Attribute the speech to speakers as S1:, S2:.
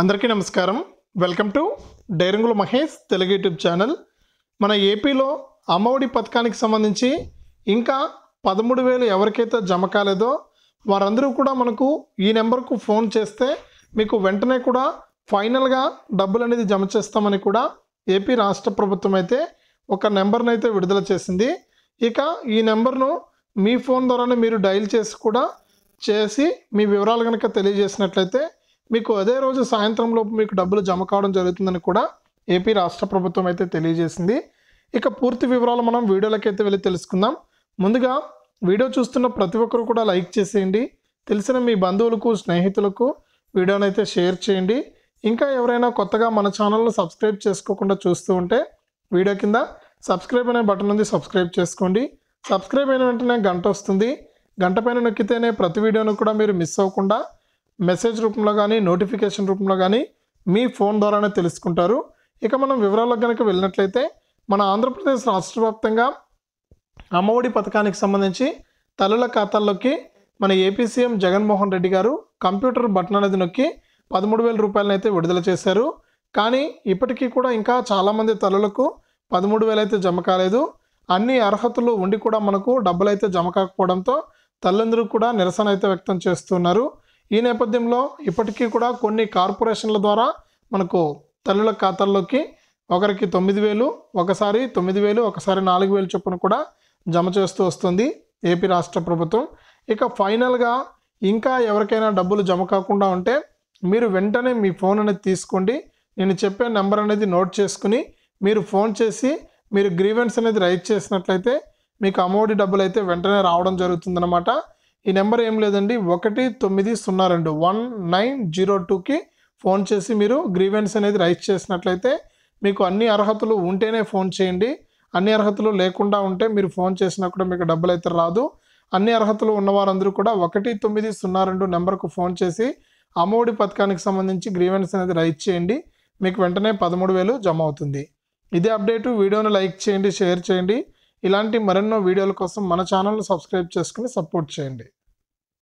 S1: అందరికీ నమస్కారం welcome to డైరంగుల మహేష్ తెలుగు యూట్యూబ్ ఛానల్ మన ఏపీలో అమ్మఒడి పథకానికి సంబంధించి ఇంకా పదమూడు వేలు ఎవరికైతే జమ కాలేదో వారందరూ కూడా మనకు ఈ నెంబర్కు ఫోన్ చేస్తే మీకు వెంటనే కూడా ఫైనల్గా డబ్బులు అనేది జమ చేస్తామని కూడా ఏపీ రాష్ట్ర ప్రభుత్వం అయితే ఒక నెంబర్ను అయితే విడుదల చేసింది ఇక ఈ నెంబర్ను మీ ఫోన్ ద్వారానే మీరు డైల్ చేసి కూడా చేసి మీ వివరాలు కనుక తెలియజేసినట్లయితే మీకు అదే రోజు సాయంత్రం లోపు మీకు డబ్బులు జమ కావడం జరుగుతుందని కూడా ఏపీ రాష్ట్ర ప్రభుత్వం అయితే తెలియజేసింది ఇక పూర్తి వివరాలు మనం వీడియోలకైతే వెళ్ళి తెలుసుకుందాం ముందుగా వీడియో చూస్తున్న ప్రతి ఒక్కరు కూడా లైక్ చేసేయండి తెలిసిన మీ బంధువులకు స్నేహితులకు వీడియోనైతే షేర్ చేయండి ఇంకా ఎవరైనా కొత్తగా మన ఛానల్ను సబ్స్క్రైబ్ చేసుకోకుండా చూస్తూ ఉంటే వీడియో కింద సబ్స్క్రైబ్ అనే బటన్ ఉంది సబ్స్క్రైబ్ చేసుకోండి సబ్స్క్రైబ్ అయిన వెంటనే గంట వస్తుంది గంట పైన నొక్కితేనే ప్రతి వీడియోను కూడా మీరు మిస్ అవ్వకుండా మెసేజ్ రూపంలో కానీ నోటిఫికేషన్ రూపంలో కానీ మీ ఫోన్ ద్వారానే తెలుసుకుంటారు ఇక మనం వివరాలకు కనుక వెళ్ళినట్లయితే మన ఆంధ్రప్రదేశ్ రాష్ట్ర వ్యాప్తంగా అమ్మఒడి పథకానికి సంబంధించి తల్లుల ఖాతాల్లోకి మన ఏపీ సీఎం జగన్మోహన్ రెడ్డి గారు కంప్యూటర్ బటన్ అనేది నొక్కి పదమూడు వేల రూపాయలను అయితే విడుదల చేశారు కానీ ఇప్పటికీ కూడా ఇంకా చాలామంది తల్లులకు పదమూడు వేలు అయితే జమ కాలేదు అన్ని అర్హతలు ఉండి కూడా మనకు డబ్బులు అయితే జమ కాకపోవడంతో తల్లిదండ్రులు కూడా నిరసన అయితే వ్యక్తం చేస్తున్నారు ఈ నేపథ్యంలో ఇప్పటికీ కూడా కొన్ని కార్పొరేషన్ల ద్వారా మనకు తల్లుల ఖాతాల్లోకి ఒకరికి తొమ్మిది వేలు ఒకసారి తొమ్మిది వేలు ఒకసారి నాలుగు వేలు చొప్పున కూడా జమ చేస్తూ వస్తుంది ఏపీ రాష్ట్ర ప్రభుత్వం ఇక ఫైనల్గా ఇంకా ఎవరికైనా డబ్బులు జమ కాకుండా ఉంటే మీరు వెంటనే మీ ఫోన్ అనేది తీసుకోండి నేను చెప్పే నెంబర్ అనేది నోట్ చేసుకుని మీరు ఫోన్ చేసి మీరు గ్రీవెన్స్ అనేది రైట్ చేసినట్లయితే మీకు అమౌంట్ డబ్బులు అయితే వెంటనే రావడం జరుగుతుందన్నమాట ఈ నెంబర్ ఏం లేదండి ఒకటి తొమ్మిది సున్నా రెండు వన్ నైన్ జీరో టూకి ఫోన్ చేసి మీరు గ్రీవెన్స్ అనేది రైజ్ చేసినట్లయితే మీకు అన్ని అర్హతలు ఉంటేనే ఫోన్ చేయండి అన్ని అర్హతలు లేకుండా ఉంటే మీరు ఫోన్ చేసినా కూడా మీకు డబ్బులు అయితే రాదు అన్ని అర్హతలు ఉన్నవారందరూ కూడా ఒకటి తొమ్మిది సున్నా రెండు నెంబర్కు ఫోన్ చేసి అమ్మఒడి పథకానికి సంబంధించి గ్రీవెన్స్ అనేది రైజ్ చేయండి మీకు వెంటనే పదమూడు వేలు జమ అవుతుంది ఇదే అప్డేటు వీడియోను లైక్ చేయండి షేర్ చేయండి ఇలాంటి మరెన్నో వీడియోల కోసం మన ఛానల్ను సబ్స్క్రైబ్ చేసుకుని సపోర్ట్ చేయండి